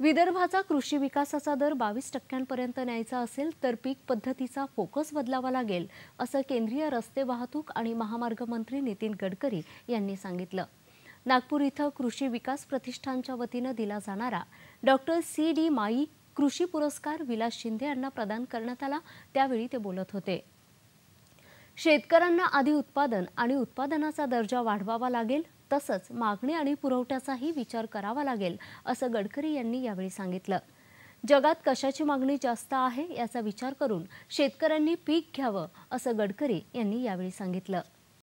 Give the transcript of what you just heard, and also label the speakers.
Speaker 1: विदर्भाचा कृषी विकासाचा दर बावीस टक्क्यांपर्यंत न्यायचा असेल तर पीक पद्धतीचा फोकस बदलावा लागेल असं केंद्रीय रस्ते वाहतूक आणि महामार्ग मंत्री नितीन गडकरी यांनी सांगितलं नागपूर इथं कृषी विकास प्रतिष्ठानच्या वतीनं दिला जाणारा डॉक्टर सी डी माई कृषी पुरस्कार विलास शिंदे यांना प्रदान करण्यात आला त्यावेळी ते बोलत होते शेतकऱ्यांना आधी उत्पादन आणि उत्पादनाचा दर्जा वाढवावा लागेल तसंच मागणी आणि पुरवठ्याचाही विचार करावा लागेल असं गडकरी यांनी यावेळी सांगितलं जगात कशाची मागणी जास्त आहे याचा विचार करून शेतकऱ्यांनी पीक घ्यावं असं गडकरी यांनी यावेळी सांगितलं